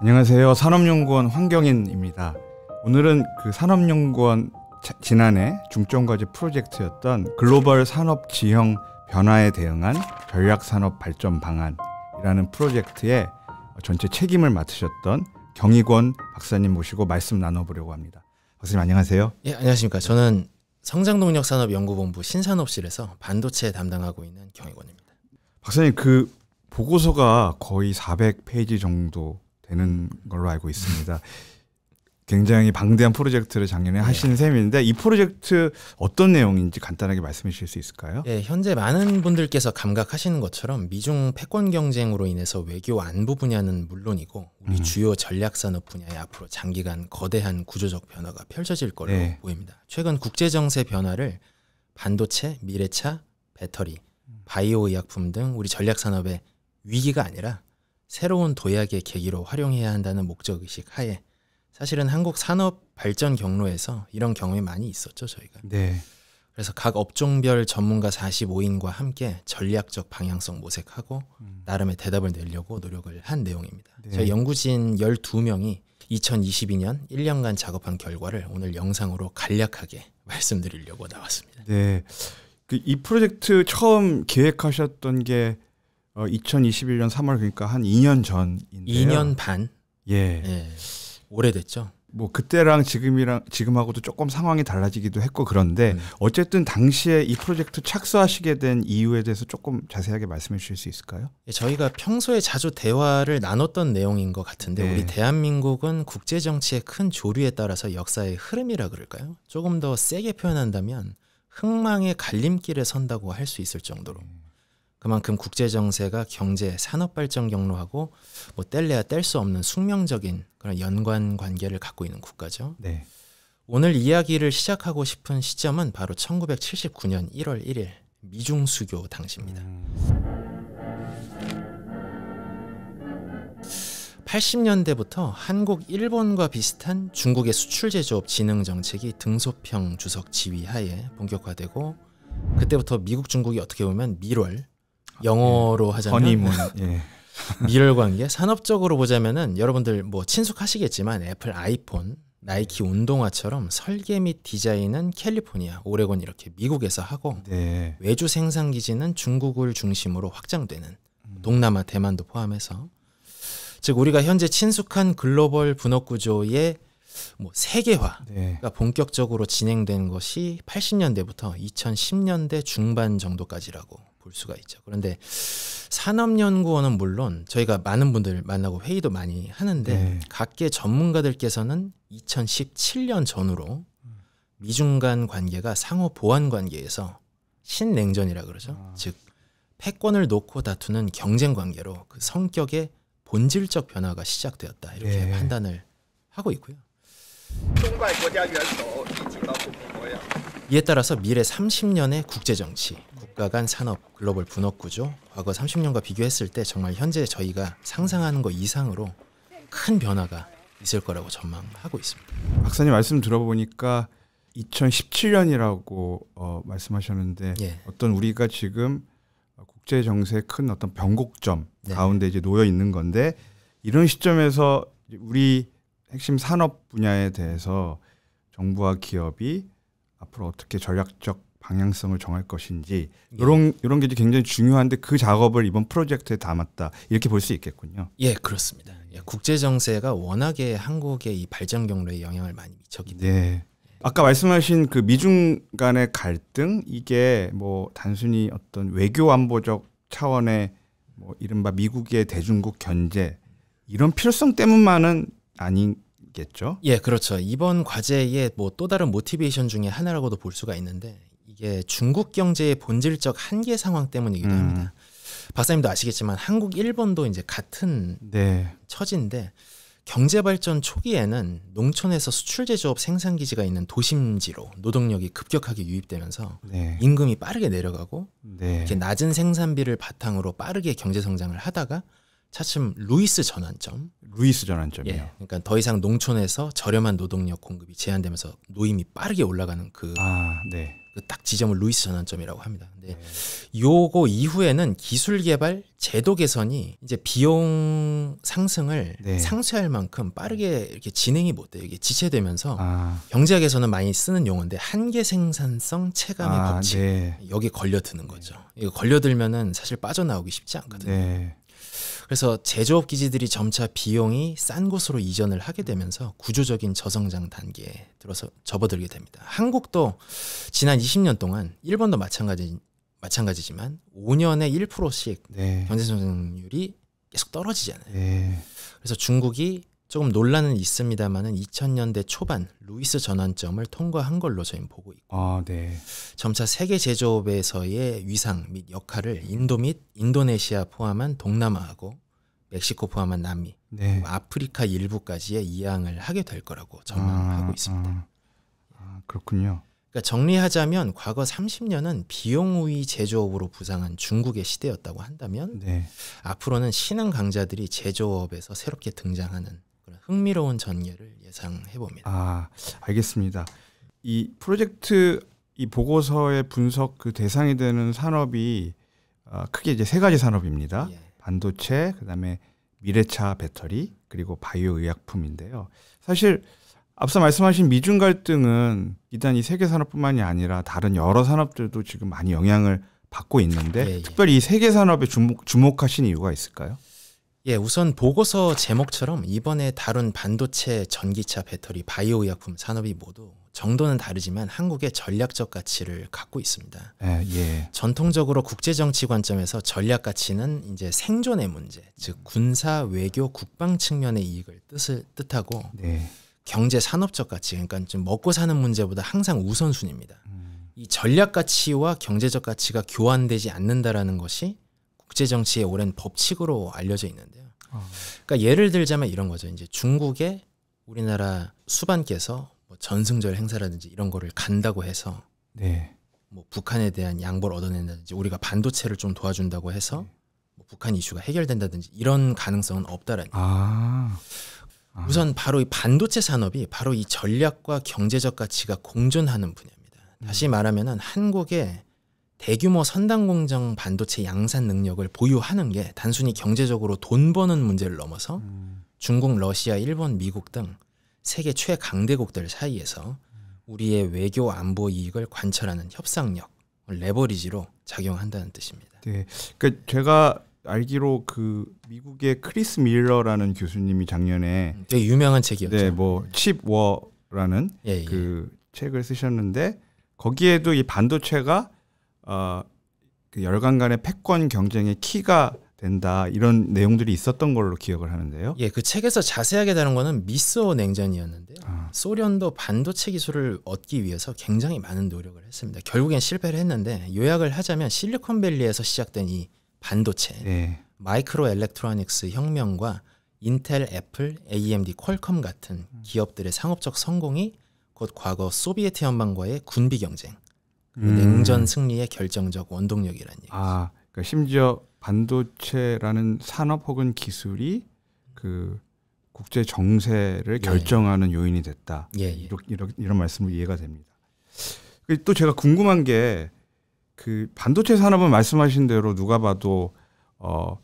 안녕하세요. 산업연구원 황경인입니다. 오늘은 그 산업연구원 지난해 중점과제 프로젝트였던 글로벌 산업 지형 변화에 대응한 전략산업 발전 방안이라는 프로젝트에 전체 책임을 맡으셨던 경희권 박사님 모시고 말씀 나눠보려고 합니다. 박사님 안녕하세요. 예, 안녕하십니까. 저는 성장동력산업연구본부 신산업실에서 반도체 담당하고 있는 경희권입니다. 박사님 그 보고서가 거의 400페이지 정도 되는 걸로 알고 있습니다. 굉장히 방대한 프로젝트를 작년에 네. 하신 셈인데 이 프로젝트 어떤 내용인지 간단하게 말씀해 주실 수 있을까요? 네, 현재 많은 분들께서 감각하시는 것처럼 미중 패권 경쟁으로 인해서 외교 안보 분야는 물론이고 우리 음. 주요 전략 산업 분야에 앞으로 장기간 거대한 구조적 변화가 펼쳐질 거로 네. 보입니다. 최근 국제 정세 변화를 반도체, 미래차, 배터리, 바이오 의약품 등 우리 전략 산업의 위기가 아니라 새로운 도약의 계기로 활용해야 한다는 목적의식 하에 사실은 한국 산업 발전 경로에서 이런 경험이 많이 있었죠 저희가. 네. 그래서 각 업종별 전문가 45인과 함께 전략적 방향성 모색하고 음. 나름의 대답을 내려고 노력을 한 내용입니다. 네. 저희 연구진 12명이 2022년 1년간 작업한 결과를 오늘 영상으로 간략하게 말씀드리려고 나왔습니다. 네. 그이 프로젝트 처음 기획하셨던 게 어, 2021년 3월 그러니까 한 2년 전인데요. 2년 반. 예. 예. 오래됐죠. 뭐 그때랑 지금이랑 지금하고도 조금 상황이 달라지기도 했고 그런데 음. 어쨌든 당시에 이 프로젝트 착수하시게 된 이유에 대해서 조금 자세하게 말씀해 주실 수 있을까요? 예, 저희가 평소에 자주 대화를 나눴던 내용인 것 같은데 네. 우리 대한민국은 국제 정치의 큰 조류에 따라서 역사의 흐름이라 그럴까요? 조금 더 세게 표현한다면 흥망의 갈림길에 선다고 할 수 있을 정도로 음. 그만큼 국제 정세가 경제 산업 발전 경로하고 뭐 뗄래야 뗄 수 없는 숙명적인 그런 연관 관계를 갖고 있는 국가죠. 네. 오늘 이야기를 시작하고 싶은 시점은 바로 1979년 1월 1일 미중 수교 당시입니다. 음. 80년대부터 한국, 일본과 비슷한 중국의 수출 제조업 진흥 정책이 등소평 주석 지휘하에 본격화되고 그때부터 미국, 중국이 어떻게 보면 밀월 영어로 하자면 허니문. 예. 미열 관계 산업적으로 보자면은 여러분들 뭐 친숙하시겠지만 애플 아이폰 나이키 운동화처럼 설계 및 디자인은 캘리포니아, 오레곤 이렇게 미국에서 하고 네. 외주 생산 기지는 중국을 중심으로 확장되는 음. 동남아 대만도 포함해서 즉 우리가 현재 친숙한 글로벌 분업 구조의 뭐 세계화가 네. 본격적으로 진행된 것이 80년대부터 2010년대 중반 정도까지라고 볼 수가 있죠. 그런데 산업연구원은 물론 저희가 많은 분들 만나고 회의도 많이 하는데 네. 각계 전문가들께서는 2017년 전후로 미중 간 관계가 상호 보완 관계에서 신냉전이라 그러죠. 아. 즉 패권을 놓고 다투는 경쟁 관계로 그 성격의 본질적 변화가 시작되었다 이렇게 네. 판단을 하고 있고요. 이에 따라서 미래 30년의 국제정치, 국가 간 산업, 글로벌 분업구조, 과거 30년과 비교했을 때 정말 현재 저희가 상상하는 것 이상으로 큰 변화가 있을 거라고 전망하고 있습니다. 박사님 말씀 들어보니까 2017년이라고 어, 말씀하셨는데 예. 어떤 우리가 지금 국제 정세의 큰 어떤 변곡점 네. 가운데 이제 놓여 있는 건데 이런 시점에서 우리 핵심 산업 분야에 대해서 정부와 기업이 앞으로 어떻게 전략적 방향성을 정할 것인지 이런 예. 이런 게 굉장히 중요한데 그 작업을 이번 프로젝트에 담았다 이렇게 볼 수 있겠군요. 예, 그렇습니다. 예, 국제 정세가 워낙에 한국의 이 발전 경로에 영향을 많이 미쳤기 때문에. 네. 아까 말씀하신 그 미중 간의 갈등 이게 뭐 단순히 어떤 외교 안보적 차원의 뭐 이른바 미국의 대중국 견제 이런 필요성 때문만은 아닌 있겠죠. 예, 그렇죠. 이번 과제의 뭐또 다른 모티베이션 중에 하나라고도 볼 수가 있는데 이게 중국 경제의 본질적 한계 상황 때문이기도 음. 합니다. 박사님도 아시겠지만 한국, 일본도 이제 같은 네. 처지인데 경제 발전 초기에는 농촌에서 수출 제조업 생산 기지가 있는 도심지로 노동력이 급격하게 유입되면서 네. 임금이 빠르게 내려가고 네. 이렇게 낮은 생산비를 바탕으로 빠르게 경제 성장을 하다가 차츰 루이스 전환점. 루이스 전환점이요. 예, 그러니까 더 이상 농촌에서 저렴한 노동력 공급이 제한되면서 노임이 빠르게 올라가는 그, 아, 네. 그딱 지점을 루이스 전환점이라고 합니다. 근데 네. 요거 이후에는 기술 개발, 제도 개선이 이제 비용 상승을 네. 상쇄할 만큼 빠르게 이렇게 진행이 못 돼요. 이게 지체되면서 아. 경제학에서는 많이 쓰는 용어인데 한계 생산성 체감의 아, 법칙. 네. 여기 걸려드는 거죠. 이거 걸려들면은 사실 빠져나오기 쉽지 않거든요. 네. 그래서 제조업 기지들이 점차 비용이 싼 곳으로 이전을 하게 되면서 구조적인 저성장 단계에 들어서 접어들게 됩니다. 한국도 지난 20년 동안 일본도 마찬가지 마찬가지지만 5년에 1%씩 네. 경제 성장률이 계속 떨어지잖아요. 네. 그래서 중국이 조금 논란은 있습니다만은 2000년대 초반 루이스 전환점을 통과한 걸로 저희 보고 있고 아, 네. 점차 세계 제조업에서의 위상 및 역할을 인도 및 인도네시아 포함한 동남아하고 멕시코 포함한 남미 네. 아프리카 일부까지의 이양을 하게 될 거라고 전망하고 아, 있습니다. 아, 아 그렇군요. 그러니까 정리하자면 과거 30년은 비용 우위 제조업으로 부상한 중국의 시대였다고 한다면 네. 앞으로는 신흥 강자들이 제조업에서 새롭게 등장하는 흥미로운 전개를 예상해 봅니다. 아, 알겠습니다. 이 프로젝트 이 보고서의 분석 그 대상이 되는 산업이 어, 크게 이제 세 가지 산업입니다. 예. 반도체, 그다음에 미래차 배터리, 그리고 바이오 의약품인데요. 사실 앞서 말씀하신 미중 갈등은 일단 이 세계 산업뿐만이 아니라 다른 여러 산업들도 지금 많이 영향을 받고 있는데 예, 예. 특별히 이 세계 산업에 주목, 주목하신 이유가 있을까요? 예, 우선 보고서 제목처럼 이번에 다룬 반도체, 전기차, 배터리, 바이오 의약품 산업이 모두 정도는 다르지만 한국의 전략적 가치를 갖고 있습니다. 예, 예. 전통적으로 국제 정치 관점에서 전략 가치는 이제 생존의 문제, 즉 군사, 외교, 국방 측면의 이익을 뜻을 뜻하고 네. 경제 산업적 가치, 그러니까 좀 먹고 사는 문제보다 항상 우선순위입니다. 음. 이 전략 가치와 경제적 가치가 교환되지 않는다라는 것이 국제 정치의 오랜 법칙으로 알려져 있는데요. 어. 그러니까 예를 들자면 이런 거죠. 이제 중국에 우리나라 수반께서 뭐 전승절 행사라든지 이런 거를 간다고 해서 네. 뭐 북한에 대한 양보를 얻어낸다든지 우리가 반도체를 좀 도와준다고 해서 네. 뭐 북한 이슈가 해결된다든지 이런 가능성은 없다라는. 아. 아. 우선 바로 이 반도체 산업이 바로 이 전략과 경제적 가치가 공존하는 분야입니다. 다시 음. 말하면은 한국의 대규모 선단 공정 반도체 양산 능력을 보유하는 게 단순히 경제적으로 돈 버는 문제를 넘어서 음. 중국, 러시아, 일본, 미국 등 세계 최강대국들 사이에서 우리의 외교 안보 이익을 관철하는 협상력, 레버리지로 작용한다는 뜻입니다. 네. 그 제가 알기로 그 미국의 크리스 밀러라는 교수님이 작년에 음, 되게 유명한 책이었죠. 네, 뭐 칩 워라는 예, 예. 그 책을 쓰셨는데 거기에도 이 반도체가 어, 그 열강 간의 패권 경쟁의 키가 된다 이런 내용들이 있었던 걸로 기억을 하는데요. 예, 그 책에서 자세하게 다룬 거는 미소 냉전이었는데요. 아. 소련도 반도체 기술을 얻기 위해서 굉장히 많은 노력을 했습니다. 결국엔 실패를 했는데 요약을 하자면 실리콘밸리에서 시작된 이 반도체, 예. 마이크로 엘렉트로닉스 혁명과 인텔, 애플, AMD, 퀄컴 같은 기업들의 상업적 성공이 곧 과거 소비에트 연방과의 군비 경쟁, 음. 냉전 승리의 결정적 원동력이라는 얘기죠. 아, 그러니까 심지어 반도체라는 산업 혹은 기술이 그 국제 정세를 예, 예. 결정하는 요인이 됐다. 예, 예. 이런, 이런 말씀을 이해가 됩니다. 그 또 제가 궁금한 게 그 반도체 산업은 말씀하신 대로 누가 봐도 어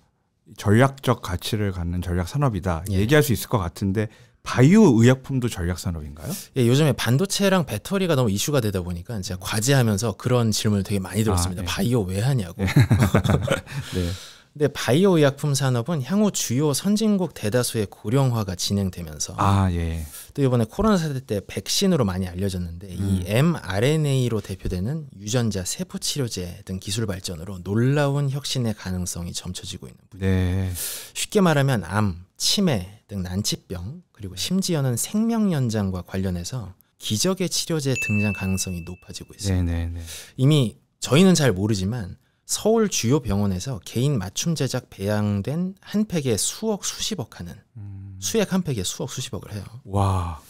전략적 가치를 갖는 전략 산업이다 예. 얘기할 수 있을 것 같은데 바이오 의약품도 전략 산업인가요? 예, 요즘에 반도체랑 배터리가 너무 이슈가 되다 보니까 제가 과제하면서 그런 질문을 되게 많이 들었습니다. 아, 네. 바이오 왜 하냐고. 예. 네. 근데 바이오 의약품 산업은 향후 주요 선진국 대다수의 고령화가 진행되면서 아, 예. 또 이번에 코로나 사태 때 백신으로 많이 알려졌는데 음. 이 mRNA로 대표되는 유전자 세포 치료제 등 기술 발전으로 놀라운 혁신의 가능성이 점쳐지고 있는 분야. 네. 쉽게 말하면 암, 치매 등 난치병 그리고 심지어는 생명 연장과 관련해서 기적의 치료제 등장 가능성이 높아지고 있습니다. 네네네. 네, 네. 이미 저희는 잘 모르지만 서울 주요 병원에서 개인 맞춤 제작 배양된 한 팩에 수억 수십억 하는 음. 수액 한 팩에 수억 수십억을 해요. 와.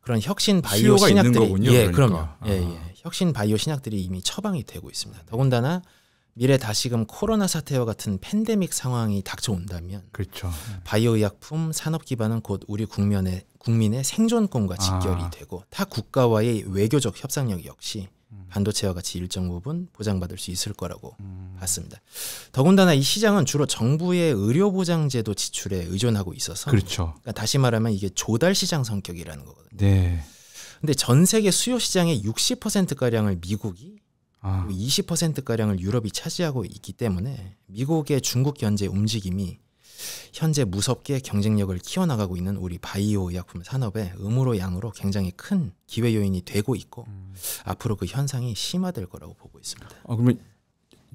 그런 혁신 바이오 신약들이 예, 그러니까. 그럼요 예, 아. 예, 예. 혁신 바이오 신약들이 이미 처방이 되고 있습니다. 더군다나 미래 다시금 코로나 사태와 같은 팬데믹 상황이 닥쳐온다면 그렇죠. 바이오의약품 산업 기반은 곧 우리 국면의 국민의 생존권과 직결이 아. 되고 타 국가와의 외교적 협상력 역시 음. 반도체와 같이 일정 부분 보장받을 수 있을 거라고 음. 봤습니다. 더군다나 이 시장은 주로 정부의 의료 보장 제도 지출에 의존하고 있어서 그렇죠. 그러니까 다시 말하면 이게 조달 시장 성격이라는 거거든요. 네. 근데 전 세계 수요 시장의 60% 가량을 미국이 아. 20%가량을 유럽이 차지하고 있기 때문에 미국의 중국 견제 움직임이 현재 무섭게 경쟁력을 키워나가고 있는 우리 바이오 의약품 산업의 음으로 양으로 굉장히 큰 기회 요인이 되고 있고 음. 앞으로 그 현상이 심화될 거라고 보고 있습니다. 아, 그러면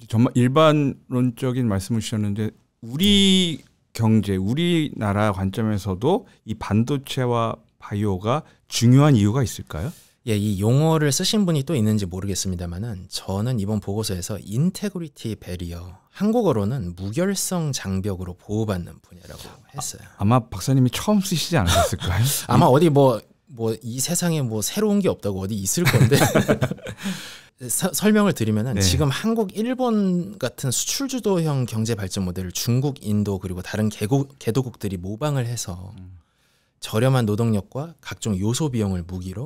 정말 일반론적인 말씀을 주셨는데 우리 네. 경제, 우리나라 관점에서도 이 반도체와 바이오가 중요한 이유가 있을까요? 예, 이 용어를 쓰신 분이 또 있는지 모르겠습니다만은 저는 이번 보고서에서 인테그리티 베리어 한국어로는 무결성 장벽으로 보호받는 분야라고 아, 했어요. 아, 마 박사님이 처음 쓰시지 않으셨을까요? 아마 어디 뭐 뭐 이 세상에 뭐 새로운 게 없다고 어디 있을 건데 서, 설명을 드리면은 네. 지금 한국, 일본 같은 수출 주도형 경제 발전 모델을 중국, 인도 그리고 다른 개국, 개도국들이 모방을 해서 음. 저렴한 노동력과 각종 요소 비용을 무기로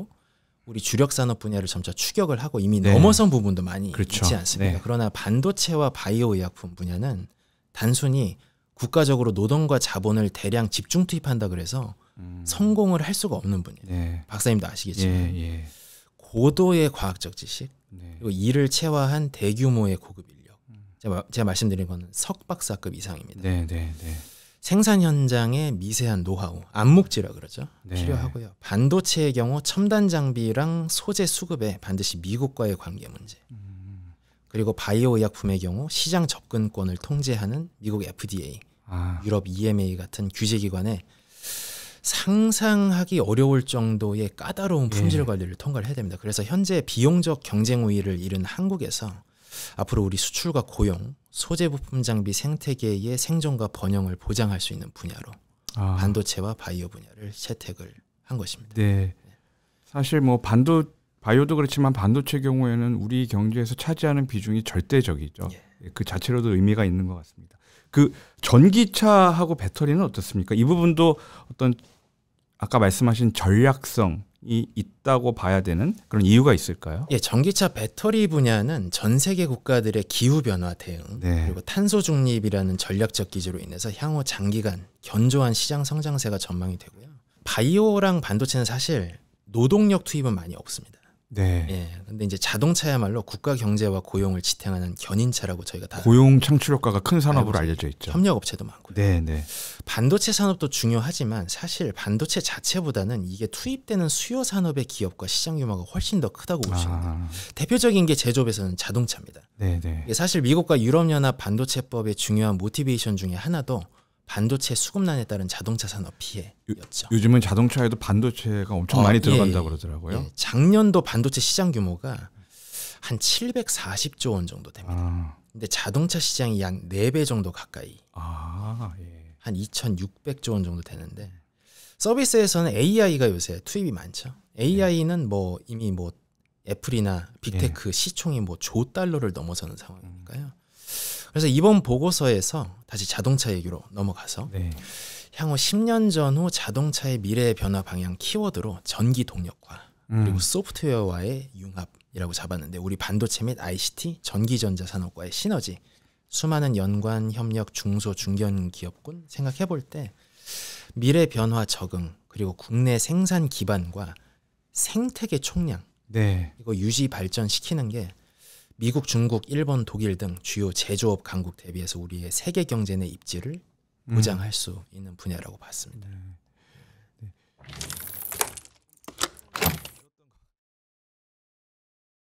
우리 주력 산업 분야를 점차 추격을 하고 이미 네. 넘어선 부분도 많이 그렇죠. 있지 않습니까? 네. 그러나 반도체와 바이오 의약품 분야는 단순히 국가적으로 노동과 자본을 대량 집중 투입한다 그래서 음. 성공을 할 수가 없는 분이에요. 네. 박사님도 아시겠지만 예, 예. 고도의 과학적 지식 네. 그리고 이를 체화한 대규모의 고급 인력. 음. 제가, 제가 말씀드린 거는 석박사급 이상입니다. 네, 네, 네. 생산 현장의 미세한 노하우, 안목지라 그러죠. 네. 필요하고요. 반도체의 경우 첨단 장비랑 소재 수급에 반드시 미국과의 관계 문제. 음. 그리고 바이오 의약품의 경우 시장 접근권을 통제하는 미국 FDA, 아. 유럽 EMA 같은 규제 기관에 상상하기 어려울 정도의 까다로운 품질 예. 관리를 예. 통과를 해야 됩니다. 그래서 현재 비용적 경쟁 우위를 잃은 한국에서 앞으로 우리 수출과 고용, 소재 부품 장비 생태계의 생존과 번영을 보장할 수 있는 분야로 아. 반도체와 바이오 분야를 채택을 한 것입니다. 네. 사실 뭐 반도 바이오도 그렇지만 반도체 경우에는 우리 경제에서 차지하는 비중이 절대적이죠. 예. 예 그 자체로도 의미가 있는 것 같습니다. 그 전기차하고 배터리는 어떻습니까? 이 부분도 어떤 아까 말씀하신 전략성 이 있다고 봐야 되는 그런 이유가 있을까요? 예, 전기차 배터리 분야는 전 세계 국가들의 기후 변화 대응 네. 그리고 탄소 중립이라는 전략적 기조로 인해서 향후 장기간 견조한 시장 성장세가 전망이 되고요. 바이오랑 반도체는 사실 노동력 투입은 많이 없습니다. 네. 예. 근데 이제 자동차야말로 국가 경제와 고용을 지탱하는 견인차라고 저희가 다 고용 창출 효과가 큰 산업으로 알려져 있죠. 협력 업체도 많고 네, 네. 반도체 산업도 중요하지만 사실 반도체 자체보다는 이게 투입되는 수요 산업의 기업과 시장 규모가 훨씬 더 크다고 보시면 돼요. 아. 대표적인 게 제조업에서는 자동차입니다. 네, 네. 사실 미국과 유럽 연합 반도체법의 중요한 모티베이션 중에 하나도 반도체 수급난에 따른 자동차 산업 피해였죠. 요, 즘은 자동차에도 반도체가 엄청 어, 많이 예, 들어간다 예, 그러더라고요. 예, 작년도 반도체 시장 규모가 한 740조 원 정도 됩니다. 아. 근데 자동차 시장이 약 4배 정도 가까이 아, 예. 한 2,600조 원 정도 되는데 서비스에서는 AI가 요새 투입이 많죠. AI는 뭐 이미 뭐 애플이나 빅테크 예. 시총이 뭐 조 달러를 넘어서는 상황이니까요. 그래서 이번 보고서에서 다시 자동차 얘기로 넘어가서 네. 향후 10년 전후 자동차의 미래 변화 방향 키워드로 전기 동력과 음. 그리고 소프트웨어와의 융합이라고 잡았는데 우리 반도체 및 ICT 전기전자 산업과의 시너지 수많은 연관 협력 중소 중견 기업군 생각해 볼 때 미래 변화 적응 그리고 국내 생산 기반과 생태계 총량 네. 이거 유지 발전시키는 게 미국, 중국, 일본, 독일 등 주요 제조업 강국 대비해서 우리의 세계 경제 내 입지를 보장할 음. 수 있는 분야라고 봤습니다. 네. 네.